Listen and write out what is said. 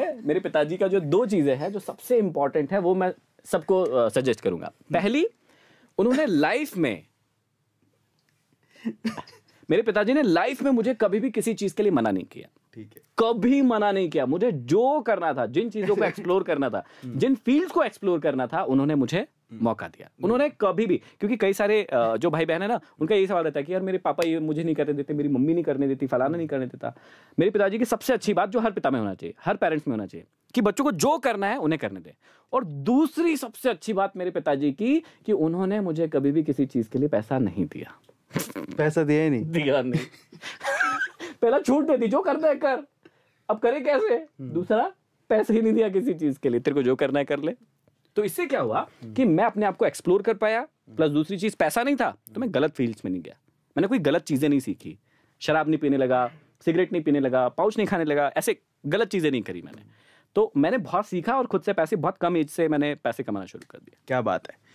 है मेरे पिताजी का जो दो चीज़ें हैं जो सबसे इंपॉर्टेंट है वो मैं सबको सजेस्ट करूंगा पहली उन्होंने लाइफ में मेरे पिताजी ने लाइफ में मुझे कभी भी किसी चीज़ के लिए मना नहीं किया ठीक है कभी मना नहीं किया मुझे जो करना था जिन चीज़ों को एक्सप्लोर करना था हम्म। जिन फील्ड को एक्सप्लोर करना था उन्होंने मुझे हम्म। मौका दिया उन्होंने कभी भी क्योंकि कई सारे जो भाई बहन है ना उनका यही सवाल रहता है कि यार मेरे पापा ये मुझे नहीं करने देते मेरी मम्मी नहीं करने देती फलाना नहीं करने देता मेरे पिताजी की सबसे अच्छी बात जो हर पिता में होना चाहिए हर पेरेंट्स में होना चाहिए कि बच्चों को जो करना है उन्हें करने दें और दूसरी सबसे अच्छी बात मेरे पिताजी की कि उन्होंने मुझे कभी भी किसी चीज़ के लिए पैसा नहीं दिया पैसा दिया ही नहीं दिया नहीं पहला छूट दे दी जो करना है कर अब करे कैसे हम्म। दूसरा पैसे ही नहीं दिया किसी चीज़ के लिए तेरे को जो करना है कर ले तो इससे क्या हुआ हम्म। कि मैं अपने आप को एक्सप्लोर कर पाया प्लस हम्म। दूसरी चीज पैसा नहीं था तो मैं गलत फील्ड्स में नहीं गया मैंने कोई गलत चीजें नहीं सीखी शराब नहीं पीने लगा सिगरेट नहीं पीने लगा पाउच नहीं खाने लगा ऐसे गलत चीजें नहीं करी मैंने तो मैंने बहुत सीखा और खुद से पैसे बहुत कम एज से मैंने पैसे कमाना शुरू कर दिया क्या बात है